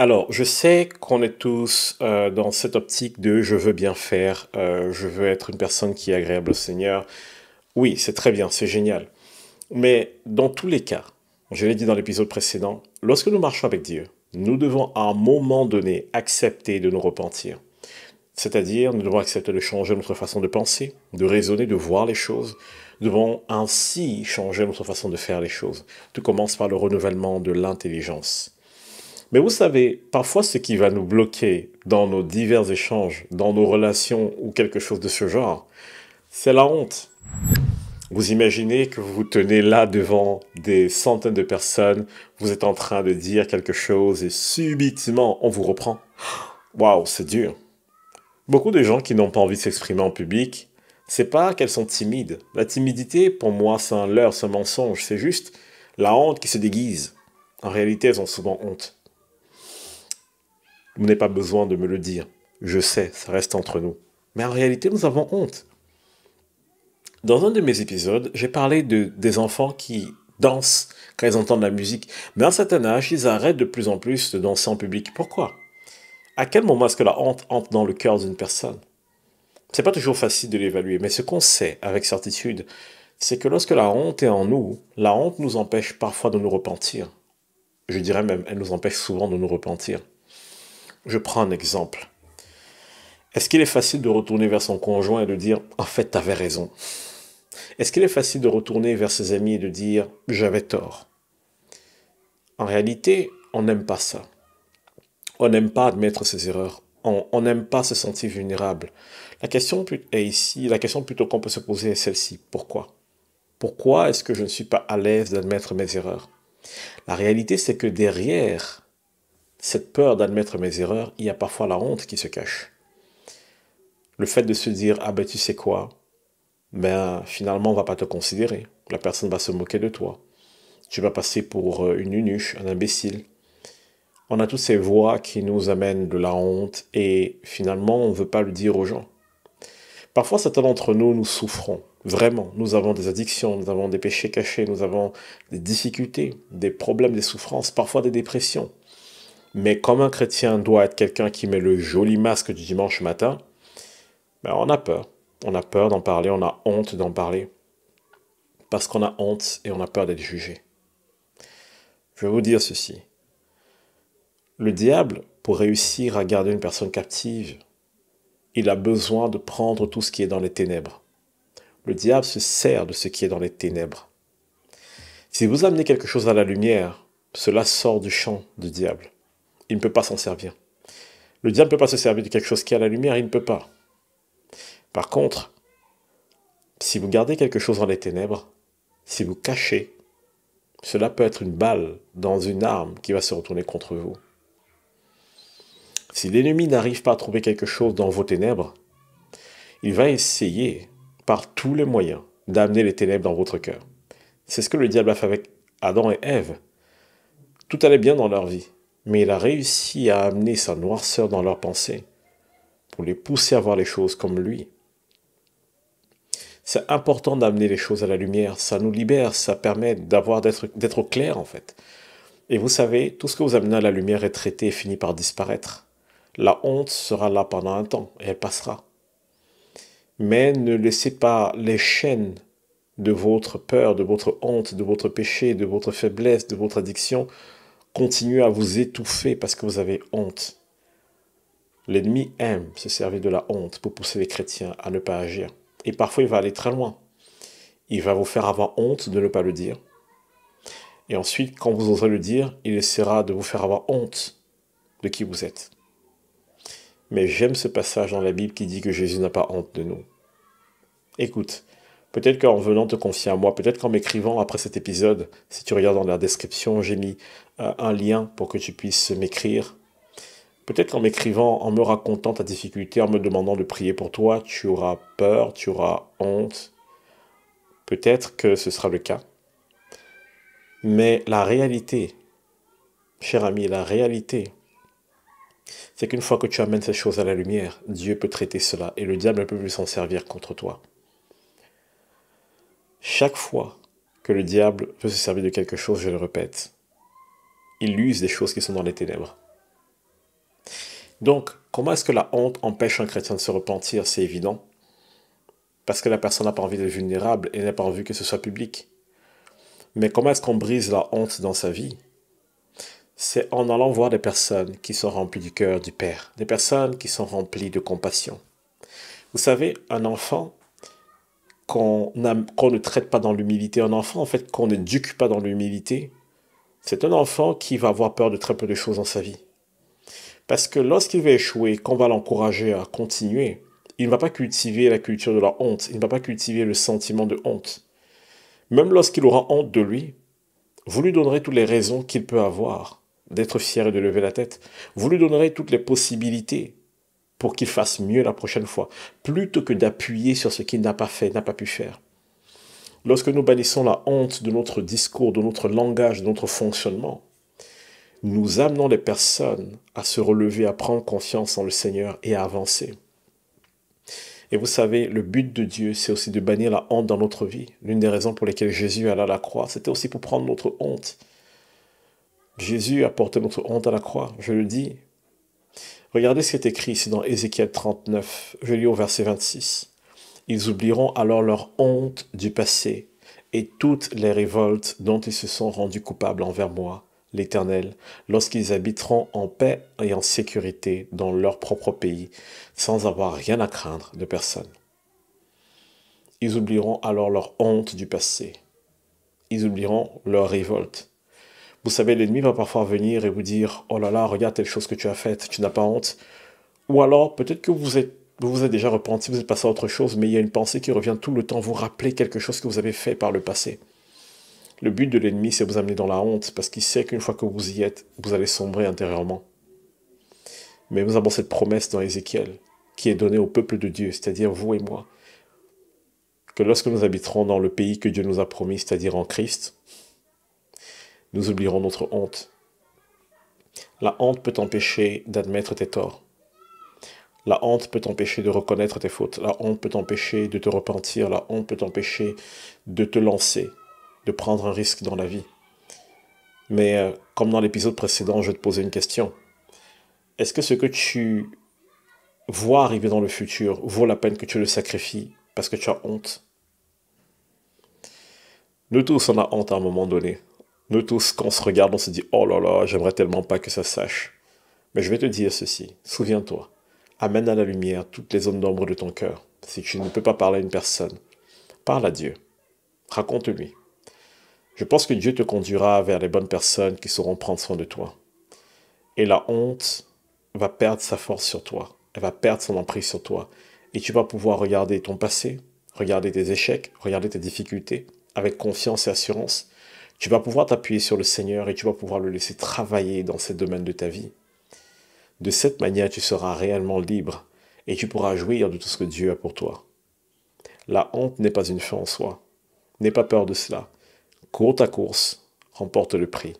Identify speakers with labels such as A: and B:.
A: Alors, je sais qu'on est tous euh, dans cette optique de je veux bien faire, euh, je veux être une personne qui est agréable au Seigneur. Oui, c'est très bien, c'est génial. Mais dans tous les cas, je l'ai dit dans l'épisode précédent, lorsque nous marchons avec Dieu, nous devons à un moment donné accepter de nous repentir. C'est-à-dire, nous devons accepter de changer notre façon de penser, de raisonner, de voir les choses. Nous devons ainsi changer notre façon de faire les choses. Tout commence par le renouvellement de l'intelligence. Mais vous savez, parfois ce qui va nous bloquer dans nos divers échanges, dans nos relations ou quelque chose de ce genre, c'est la honte. Vous imaginez que vous vous tenez là devant des centaines de personnes, vous êtes en train de dire quelque chose et subitement on vous reprend. Waouh, c'est dur. Beaucoup de gens qui n'ont pas envie de s'exprimer en public, c'est pas qu'elles sont timides. La timidité, pour moi, c'est un leurre, c'est un mensonge, c'est juste la honte qui se déguise. En réalité, elles ont souvent honte. Vous n'avez pas besoin de me le dire. Je sais, ça reste entre nous. Mais en réalité, nous avons honte. Dans un de mes épisodes, j'ai parlé des enfants qui dansent quand ils entendent la musique. Mais à un certain âge, ils arrêtent de plus en plus de danser en public. Pourquoi À quel moment est-ce que la honte entre dans le cœur d'une personne C'est pas toujours facile de l'évaluer, mais ce qu'on sait avec certitude, c'est que lorsque la honte est en nous, la honte nous empêche parfois de nous repentir. Je dirais même, elle nous empêche souvent de nous repentir. Je prends un exemple. Est-ce qu'il est facile de retourner vers son conjoint et de dire En fait, tu avais raison Est-ce qu'il est facile de retourner vers ses amis et de dire J'avais tort En réalité, on n'aime pas ça. On n'aime pas admettre ses erreurs. On n'aime pas se sentir vulnérable. La question est ici, la question plutôt qu'on peut se poser est celle-ci. Pourquoi Pourquoi est-ce que je ne suis pas à l'aise d'admettre mes erreurs La réalité, c'est que derrière cette peur d'admettre mes erreurs, il y a parfois la honte qui se cache. Le fait de se dire Ah ben tu sais quoi Ben finalement on va pas te considérer. La personne va se moquer de toi. Tu vas passer pour euh, une nunuche, un imbécile. On a toutes ces voix qui nous amènent de la honte et finalement on ne veut pas le dire aux gens. Parfois certains d'entre nous nous souffrons. Vraiment, nous avons des addictions, nous avons des péchés cachés, nous avons des difficultés, des problèmes, des souffrances, parfois des dépressions. Mais comme un chrétien doit être quelqu'un qui met le joli masque du dimanche matin, ben, on a peur. On a peur d'en parler, on a honte d'en parler. Parce qu'on a honte et on a peur d'être jugé. Je vais vous dire ceci. Le diable, pour réussir à garder une personne captive, il a besoin de prendre tout ce qui est dans les ténèbres. Le diable se sert de ce qui est dans les ténèbres. Si vous amenez quelque chose à la lumière, cela sort du champ du diable il ne peut pas s'en servir. Le diable ne peut pas se servir de quelque chose qui a la lumière, il ne peut pas. Par contre, si vous gardez quelque chose dans les ténèbres, si vous cachez, cela peut être une balle dans une arme qui va se retourner contre vous. Si l'ennemi n'arrive pas à trouver quelque chose dans vos ténèbres, il va essayer par tous les moyens d'amener les ténèbres dans votre cœur. C'est ce que le diable a fait avec Adam et Ève. Tout allait bien dans leur vie mais il a réussi à amener sa noirceur dans leurs pensées pour les pousser à voir les choses comme lui. C'est important d'amener les choses à la lumière, ça nous libère, ça permet d'avoir d'être au clair en fait. Et vous savez, tout ce que vous amenez à la lumière est traité et finit par disparaître. La honte sera là pendant un temps et elle passera. Mais ne laissez pas les chaînes de votre peur, de votre honte, de votre péché, de votre faiblesse, de votre addiction continuez à vous étouffer parce que vous avez honte. L'ennemi aime se servir de la honte pour pousser les chrétiens à ne pas agir. Et parfois, il va aller très loin. Il va vous faire avoir honte de ne pas le dire. Et ensuite, quand vous oserez le dire, il essaiera de vous faire avoir honte de qui vous êtes. Mais j'aime ce passage dans la Bible qui dit que Jésus n'a pas honte de nous. Écoute, Peut-être qu'en venant te confier à moi, peut-être qu'en m'écrivant après cet épisode, si tu regardes dans la description, j'ai mis euh, un lien pour que tu puisses m'écrire. Peut-être qu'en m'écrivant, en me racontant ta difficulté, en me demandant de prier pour toi, tu auras peur, tu auras honte. Peut-être que ce sera le cas. Mais la réalité, cher ami, la réalité, c'est qu'une fois que tu amènes ces choses à la lumière, Dieu peut traiter cela et le diable ne peut plus s'en servir contre toi. Chaque fois que le diable veut se servir de quelque chose, je le répète, il use des choses qui sont dans les ténèbres. Donc, comment est-ce que la honte empêche un chrétien de se repentir C'est évident. Parce que la personne n'a pas envie d'être vulnérable et n'a pas envie que ce soit public. Mais comment est-ce qu'on brise la honte dans sa vie C'est en allant voir des personnes qui sont remplies du cœur du Père, des personnes qui sont remplies de compassion. Vous savez, un enfant qu'on ne traite pas dans l'humilité. Un enfant, en fait, qu'on ne pas dans l'humilité, c'est un enfant qui va avoir peur de très peu de choses dans sa vie. Parce que lorsqu'il va échouer, qu'on va l'encourager à continuer, il ne va pas cultiver la culture de la honte, il ne va pas cultiver le sentiment de honte. Même lorsqu'il aura honte de lui, vous lui donnerez toutes les raisons qu'il peut avoir d'être fier et de lever la tête. Vous lui donnerez toutes les possibilités pour qu'il fasse mieux la prochaine fois, plutôt que d'appuyer sur ce qu'il n'a pas fait, n'a pas pu faire. Lorsque nous bannissons la honte de notre discours, de notre langage, de notre fonctionnement, nous amenons les personnes à se relever, à prendre confiance en le Seigneur et à avancer. Et vous savez, le but de Dieu, c'est aussi de bannir la honte dans notre vie. L'une des raisons pour lesquelles Jésus alla à la croix, c'était aussi pour prendre notre honte. Jésus a porté notre honte à la croix. Je le dis, Regardez ce qui est écrit ici dans Ézéchiel 39. Je lis au verset 26. Ils oublieront alors leur honte du passé et toutes les révoltes dont ils se sont rendus coupables envers moi, l'Éternel, lorsqu'ils habiteront en paix et en sécurité dans leur propre pays, sans avoir rien à craindre de personne. Ils oublieront alors leur honte du passé. Ils oublieront leur révolte. Vous savez, l'ennemi va parfois venir et vous dire Oh là là, regarde telle chose que tu as faite, tu n'as pas honte. Ou alors, peut-être que vous êtes, vous, vous êtes déjà repenti, vous êtes passé à autre chose, mais il y a une pensée qui revient tout le temps, vous rappeler quelque chose que vous avez fait par le passé. Le but de l'ennemi, c'est vous amener dans la honte, parce qu'il sait qu'une fois que vous y êtes, vous allez sombrer intérieurement. Mais nous avons cette promesse dans Ézéchiel, qui est donnée au peuple de Dieu, c'est-à-dire vous et moi, que lorsque nous habiterons dans le pays que Dieu nous a promis, c'est-à-dire en Christ, nous oublierons notre honte. La honte peut t'empêcher d'admettre tes torts. La honte peut t'empêcher de reconnaître tes fautes. La honte peut t'empêcher de te repentir. La honte peut t'empêcher de te lancer, de prendre un risque dans la vie. Mais euh, comme dans l'épisode précédent, je vais te poser une question. Est-ce que ce que tu vois arriver dans le futur vaut la peine que tu le sacrifies parce que tu as honte Nous tous, en a honte à un moment donné. Nous tous, quand on se regarde, on se dit Oh là là, j'aimerais tellement pas que ça sache. Mais je vais te dire ceci souviens-toi, amène à la lumière toutes les zones d'ombre de ton cœur. Si tu ne peux pas parler à une personne, parle à Dieu. Raconte-lui. Je pense que Dieu te conduira vers les bonnes personnes qui sauront prendre soin de toi. Et la honte va perdre sa force sur toi. Elle va perdre son emprise sur toi. Et tu vas pouvoir regarder ton passé, regarder tes échecs, regarder tes difficultés avec confiance et assurance tu vas pouvoir t'appuyer sur le Seigneur et tu vas pouvoir le laisser travailler dans ces domaines de ta vie. De cette manière, tu seras réellement libre et tu pourras jouir de tout ce que Dieu a pour toi. La honte n'est pas une fin en soi. N'aie pas peur de cela. Cours ta course, remporte le prix.